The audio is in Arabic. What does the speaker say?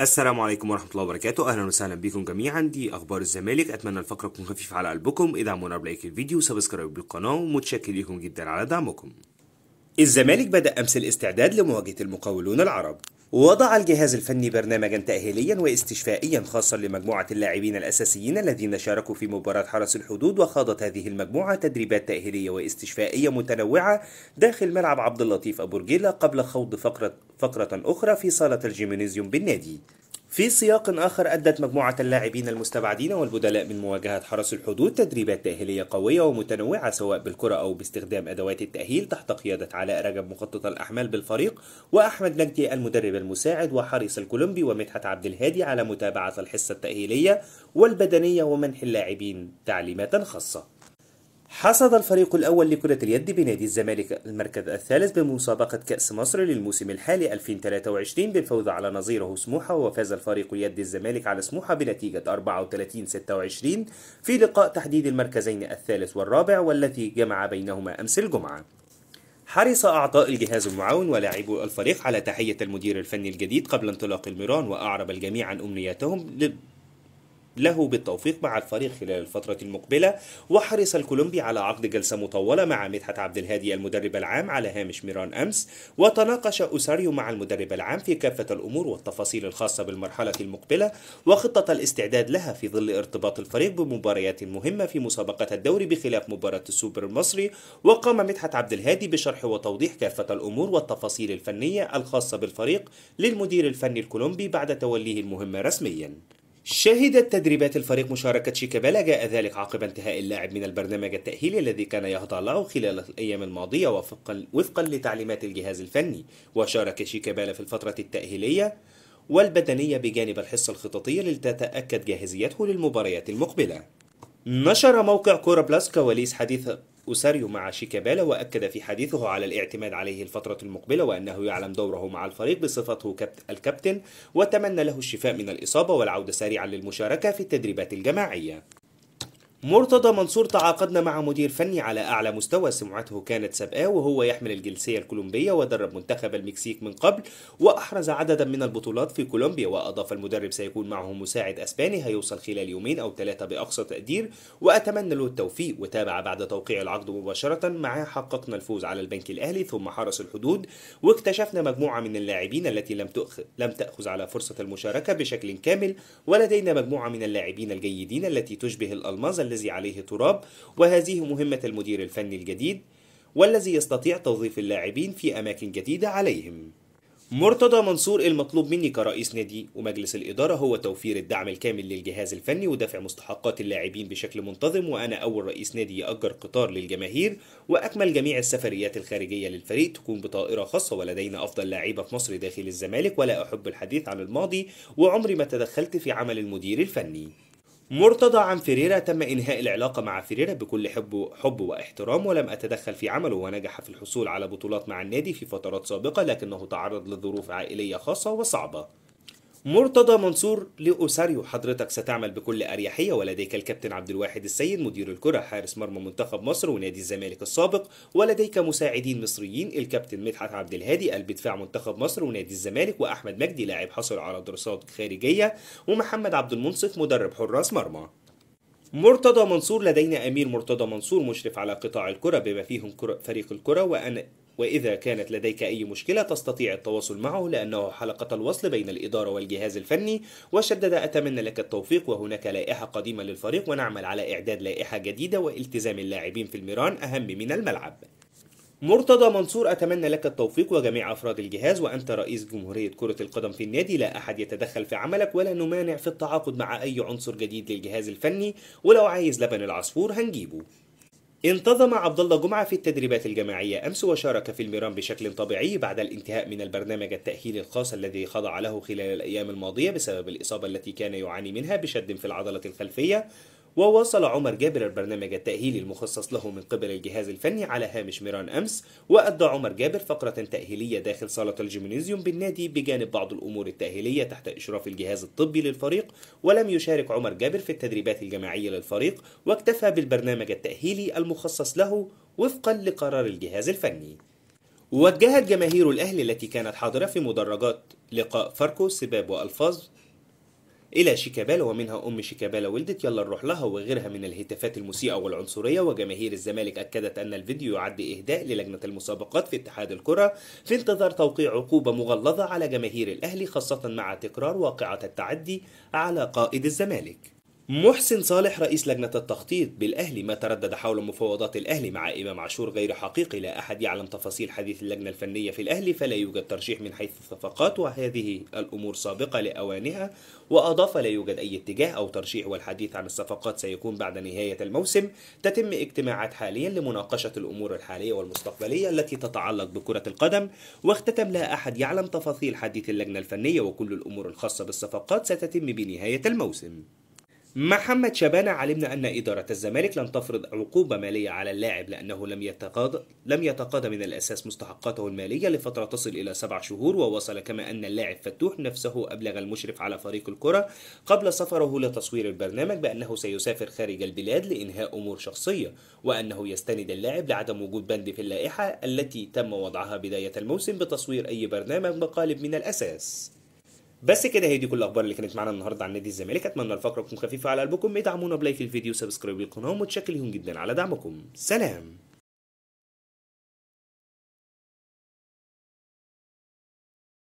السلام عليكم ورحمة الله وبركاته أهلا وسهلا بكم جميعا دي أخبار الزمالك أتمنى الفقرة تكون خفيفة على قلبكم ادعمونا بلايك الفيديو وسبسكرايب للقناة ومتشكر لكم جدا على دعمكم الزمالك بدأ أمس الاستعداد لمواجهة المقاولون العرب وضع الجهاز الفني برنامجا تأهيليا واستشفائيا خاصا لمجموعة اللاعبين الأساسيين الذين شاركوا في مباراة حرس الحدود وخاضت هذه المجموعة تدريبات تأهيلية واستشفائية متنوعة داخل ملعب عبد اللطيف أبو رجيلة قبل خوض فقرة, فقرة أخرى في صالة الجيمنازيوم بالنادي في سياق آخر أدت مجموعة اللاعبين المستبعدين والبدلاء من مواجهة حرس الحدود تدريبات تأهيلية قوية ومتنوعة سواء بالكرة أو باستخدام أدوات التأهيل تحت قيادة علاء رجب مخطط الأحمال بالفريق وأحمد نجدي المدرب المساعد وحارس الكولومبي ومدحت عبد الهادي على متابعة الحصة التأهيلية والبدنية ومنح اللاعبين تعليمات خاصة حصد الفريق الأول لكرة اليد بنادي الزمالك المركز الثالث بمسابقة كأس مصر للموسم الحالي 2023 بالفوز على نظيره سموحة وفاز الفريق يد الزمالك على سموحة بنتيجة 34-26 في لقاء تحديد المركزين الثالث والرابع والذي جمع بينهما أمس الجمعة حرص أعضاء الجهاز المعاون ولاعبو الفريق على تحية المدير الفني الجديد قبل انطلاق الميران وأعرب الجميع عن أمنياتهم له بالتوفيق مع الفريق خلال الفترة المقبلة وحرص الكولومبي على عقد جلسة مطولة مع مدحت عبد الهادي المدرب العام على هامش ميران أمس وتناقش أوساريو مع المدرب العام في كافة الأمور والتفاصيل الخاصة بالمرحلة المقبلة وخطة الاستعداد لها في ظل ارتباط الفريق بمباريات مهمة في مسابقة الدوري بخلاف مباراة السوبر المصري وقام مدحت عبد الهادي بشرح وتوضيح كافة الأمور والتفاصيل الفنية الخاصة بالفريق للمدير الفني الكولومبي بعد توليه المهمة رسميا شهدت تدريبات الفريق مشاركة شيكابالا جاء ذلك عقب انتهاء اللاعب من البرنامج التأهيلي الذي كان يهضع له خلال الأيام الماضية وفقا, وفقا لتعليمات الجهاز الفني وشارك شيكابالا في الفترة التأهيلية والبدنية بجانب الحصة الخططية لتتأكد جاهزيته للمباريات المقبلة نشر موقع كورا بلاس كواليس حديث أوساريو مع شيكابالا وأكد في حديثه على الاعتماد عليه الفترة المقبلة وأنه يعلم دوره مع الفريق بصفته الكابتن وتمنى له الشفاء من الإصابة والعودة سريعا للمشاركة في التدريبات الجماعية مرتضى منصور تعاقدنا مع مدير فني على أعلى مستوى سمعته كانت سابقه وهو يحمل الجنسية الكولومبية ودرب منتخب المكسيك من قبل وأحرز عددا من البطولات في كولومبيا وأضاف المدرب سيكون معه مساعد أسباني هيوصل خلال يومين أو ثلاثة بأقصى تقدير وأتمنى له التوفيق وتابع بعد توقيع العقد مباشرة معاه حققنا الفوز على البنك الأهلي ثم حرس الحدود واكتشفنا مجموعة من اللاعبين التي لم لم تأخذ على فرصة المشاركة بشكل كامل ولدينا مجموعة من اللاعبين الجيدين التي تشبه الألماظ الذي عليه تراب وهذه مهمة المدير الفني الجديد والذي يستطيع توظيف اللاعبين في أماكن جديدة عليهم مرتضى منصور المطلوب مني كرئيس نادي ومجلس الإدارة هو توفير الدعم الكامل للجهاز الفني ودفع مستحقات اللاعبين بشكل منتظم وأنا أول رئيس نادي يأجر قطار للجماهير وأكمل جميع السفريات الخارجية للفريق تكون بطائرة خاصة ولدينا أفضل لاعيبة في مصر داخل الزمالك ولا أحب الحديث عن الماضي وعمري ما تدخلت في عمل المدير الفني مرتضى عن فيريرا تم إنهاء العلاقة مع فيريرا بكل حب حب واحترام ولم أتدخل في عمله ونجح في الحصول على بطولات مع النادي في فترات سابقة لكنه تعرض لظروف عائلية خاصة وصعبة مرتضى منصور لأوساريو حضرتك ستعمل بكل أريحية ولديك الكابتن عبد الواحد السيد مدير الكرة حارس مرمى منتخب مصر ونادي الزمالك السابق ولديك مساعدين مصريين الكابتن مدحت عبد الهادي قلب دفاع منتخب مصر ونادي الزمالك وأحمد مجدي لاعب حصل على دراسات خارجية ومحمد عبد المنصف مدرب حراس مرمى مرتضى منصور لدينا امير مرتضى منصور مشرف على قطاع الكره بما فيهم فريق الكره وانا وإذا كانت لديك أي مشكلة تستطيع التواصل معه لأنه حلقة الوصل بين الإدارة والجهاز الفني وشدد أتمنى لك التوفيق وهناك لائحة قديمة للفريق ونعمل على إعداد لائحة جديدة والتزام اللاعبين في الميران أهم من الملعب مرتضى منصور أتمنى لك التوفيق وجميع أفراد الجهاز وأنت رئيس جمهورية كرة القدم في النادي لا أحد يتدخل في عملك ولا نمانع في التعاقد مع أي عنصر جديد للجهاز الفني ولو عايز لبن العصفور هنجيبه انتظم عبد الله جمعة في التدريبات الجماعية أمس وشارك في الميران بشكل طبيعي بعد الانتهاء من البرنامج التأهيلي الخاص الذي خضع له خلال الأيام الماضية بسبب الإصابة التي كان يعاني منها بشد في العضلة الخلفية وواصل عمر جابر البرنامج التأهيلي المخصص له من قبل الجهاز الفني على هامش ميران أمس وأدى عمر جابر فقرة تأهيلية داخل صالة الجيمنيزيوم بالنادي بجانب بعض الأمور التأهيلية تحت إشراف الجهاز الطبي للفريق ولم يشارك عمر جابر في التدريبات الجماعية للفريق واكتفى بالبرنامج التأهيلي المخصص له وفقا لقرار الجهاز الفني وجهت جماهير الأهلي التي كانت حاضرة في مدرجات لقاء فاركو سباب وألفاظ إلى شيكابالا ومنها أم شيكابالا ولدت يلا نروح لها وغيرها من الهتافات المسيئة والعنصرية وجماهير الزمالك أكدت أن الفيديو يعد إهداء للجنة المسابقات في اتحاد الكرة في انتظار توقيع عقوبة مغلظة على جماهير الأهلي خاصة مع تكرار واقعة التعدي على قائد الزمالك محسن صالح رئيس لجنة التخطيط بالأهلي ما تردد حول مفاوضات الأهلي مع إمام عاشور غير حقيقي لا أحد يعلم تفاصيل حديث اللجنة الفنية في الأهلي فلا يوجد ترشيح من حيث الصفقات وهذه الأمور سابقة لأوانها وأضاف لا يوجد أي اتجاه أو ترشيح والحديث عن الصفقات سيكون بعد نهاية الموسم تتم اجتماعات حاليا لمناقشة الأمور الحالية والمستقبلية التي تتعلق بكرة القدم واختتم لا أحد يعلم تفاصيل حديث اللجنة الفنية وكل الأمور الخاصة بالصفقات ستتم بنهاية الموسم محمد شبانة علمنا أن إدارة الزمالك لن تفرض عقوبة مالية على اللاعب لأنه لم يتقاضى لم يتقاضى من الأساس مستحقاته المالية لفترة تصل إلى سبع شهور ووصل كما أن اللاعب فتوح نفسه أبلغ المشرف على فريق الكرة قبل سفره لتصوير البرنامج بأنه سيسافر خارج البلاد لإنهاء أمور شخصية وأنه يستند اللاعب لعدم وجود بند في اللائحة التي تم وضعها بداية الموسم بتصوير أي برنامج بقالب من الأساس. بس كده هي دي كل الاخبار اللي كانت معانا النهارده عن نادي الزمالك اتمنى الفقره تكون خفيفه على قلبكم ادعمونا بلايك الفيديو سبسكرايب القناه ومتشكرين ليهم جدا على دعمكم سلام